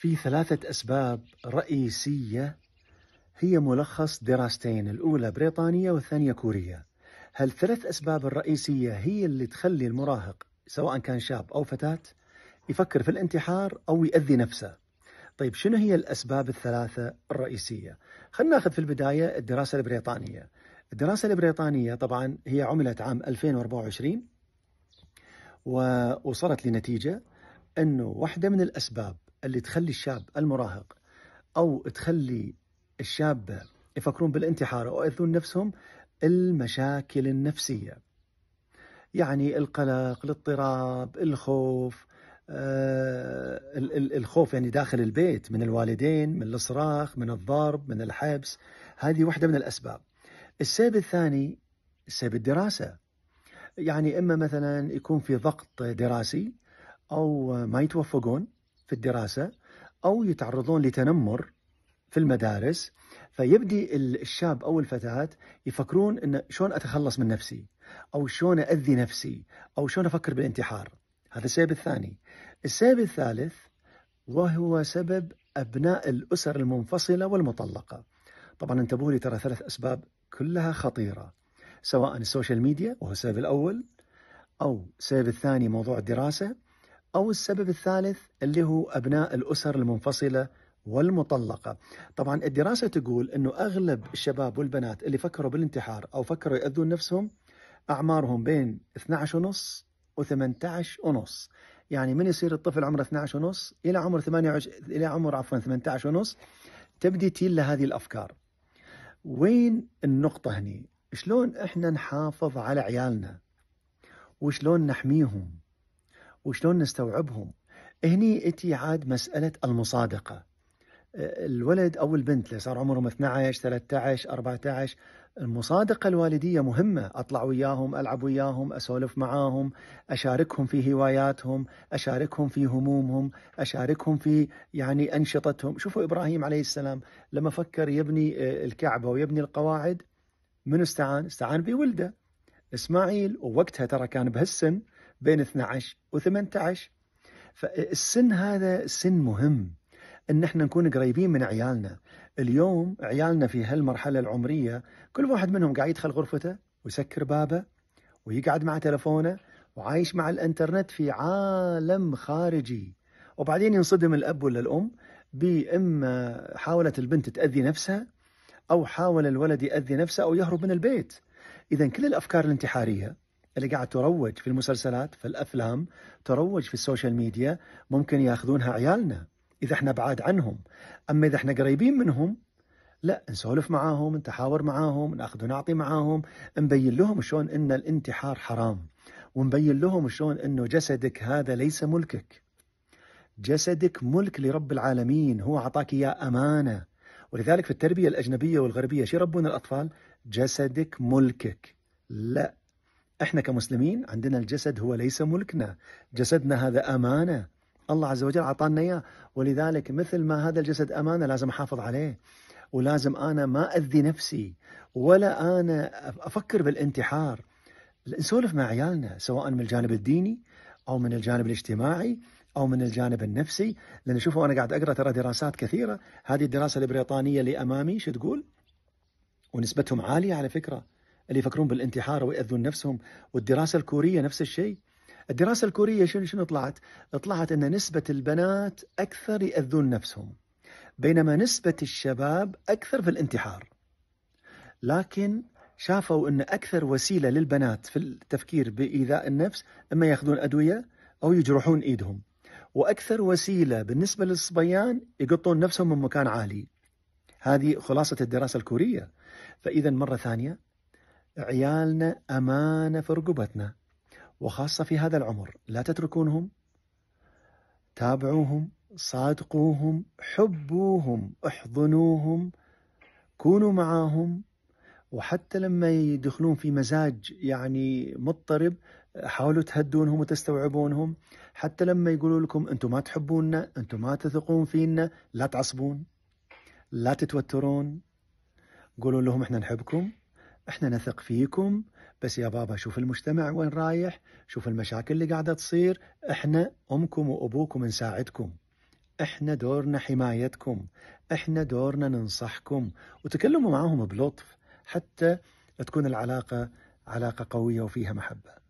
في ثلاثة أسباب رئيسية هي ملخص دراستين الأولى بريطانية والثانية كورية هالثلاث أسباب الرئيسية هي اللي تخلي المراهق سواء كان شاب أو فتاة يفكر في الانتحار أو يأذي نفسه طيب شنو هي الأسباب الثلاثة الرئيسية؟ خلينا ناخذ في البداية الدراسة البريطانية الدراسة البريطانية طبعا هي عملت عام 2024 ووصلت لنتيجة أنه واحدة من الأسباب اللي تخلي الشاب المراهق أو تخلي الشابة يفكرون بالانتحار أو يأذون نفسهم المشاكل النفسية يعني القلق الاضطراب الخوف آه الخوف يعني داخل البيت من الوالدين من الصراخ من الضرب من الحبس هذه واحدة من الأسباب السبب الثاني سبب الدراسة يعني إما مثلا يكون في ضغط دراسي أو ما يتوفقون في الدراسة أو يتعرضون لتنمر في المدارس فيبدي الشاب أو الفتاة يفكرون أن شلون أتخلص من نفسي أو شلون أذي نفسي أو شلون أفكر بالانتحار هذا السبب الثاني السبب الثالث وهو سبب أبناء الأسر المنفصلة والمطلقة طبعا انتبهوا لي ترى ثلاث أسباب كلها خطيرة سواء السوشيال ميديا وهو السبب الأول أو السبب الثاني موضوع الدراسة أو السبب الثالث اللي هو أبناء الأسر المنفصلة والمطلقة طبعا الدراسة تقول أنه أغلب الشباب والبنات اللي فكروا بالانتحار أو فكروا يأذون نفسهم أعمارهم بين 12 ونص و18 ونص يعني من يصير الطفل عمره 12 ونص إلى عمر 28 إلى عمر عفوا 18 ونص تبدي تيل لهذه الأفكار وين النقطة هني؟ شلون احنا نحافظ على عيالنا؟ وشلون نحميهم؟ وشلون نستوعبهم هني اتي عاد مسألة المصادقة أه، الولد أو البنت اللي صار عمرهم 12 13 14 المصادقة الوالدية مهمة أطلع وياهم ألعب وياهم أسولف معاهم أشاركهم في هواياتهم أشاركهم في همومهم أشاركهم في يعني أنشطتهم شوفوا إبراهيم عليه السلام لما فكر يبني أه، الكعبة ويبني القواعد من استعان؟ استعان بولده اسماعيل ووقتها ترى كان بهالسن بين 12 و18 فالسن هذا سن مهم ان احنا نكون قريبين من عيالنا اليوم عيالنا في هالمرحله العمريه كل واحد منهم قاعد يدخل غرفته ويسكر بابه ويقعد مع تلفونه وعايش مع الانترنت في عالم خارجي وبعدين ينصدم الاب ولا الام باما حاولت البنت تاذي نفسها او حاول الولد ياذي نفسه او يهرب من البيت إذا كل الأفكار الانتحارية اللي قاعد تروج في المسلسلات في الأفلام تروج في السوشيال ميديا ممكن ياخذونها عيالنا إذا احنا بعاد عنهم أما إذا احنا قريبين منهم لا نسولف معاهم نتحاور معاهم ناخذ ونعطي معاهم نبين لهم شلون ان الانتحار حرام ونبين لهم شلون انه جسدك هذا ليس ملكك جسدك ملك لرب العالمين هو اعطاك اياه امانه ولذلك في التربيه الاجنبيه والغربيه شي يربون الاطفال جسدك ملكك لا احنا كمسلمين عندنا الجسد هو ليس ملكنا جسدنا هذا امانه الله عز وجل اعطانا اياه ولذلك مثل ما هذا الجسد امانه لازم احافظ عليه ولازم انا ما اذي نفسي ولا انا افكر بالانتحار نسولف مع عيالنا سواء من الجانب الديني او من الجانب الاجتماعي او من الجانب النفسي لان شوفوا انا قاعد اقرا ترى دراسات كثيره هذه الدراسه البريطانيه اللي امامي شو تقول؟ ونسبتهم عالية على فكرة اللي يفكرون بالانتحار ويأذون نفسهم والدراسة الكورية نفس الشيء الدراسة الكورية شنو شنو طلعت؟ طلعت أن نسبة البنات أكثر يأذون نفسهم بينما نسبة الشباب أكثر في الانتحار لكن شافوا أن أكثر وسيلة للبنات في التفكير بإيذاء النفس إما يأخذون أدوية أو يجرحون إيدهم وأكثر وسيلة بالنسبة للصبيان يقطون نفسهم من مكان عالي هذه خلاصة الدراسة الكورية فإذا مرة ثانية عيالنا أمانة في رقبتنا وخاصة في هذا العمر لا تتركونهم تابعوهم صادقوهم حبوهم احضنوهم كونوا معاهم وحتى لما يدخلون في مزاج يعني مضطرب حاولوا تهدونهم وتستوعبونهم حتى لما يقولوا لكم انتم ما تحبوننا انتم ما تثقون فينا لا تعصبون لا تتوترون قولوا لهم احنا نحبكم احنا نثق فيكم بس يا بابا شوف المجتمع وين رايح شوف المشاكل اللي قاعدة تصير احنا امكم وابوكم نساعدكم احنا دورنا حمايتكم احنا دورنا ننصحكم وتكلموا معهم بلطف حتى تكون العلاقة علاقة قوية وفيها محبة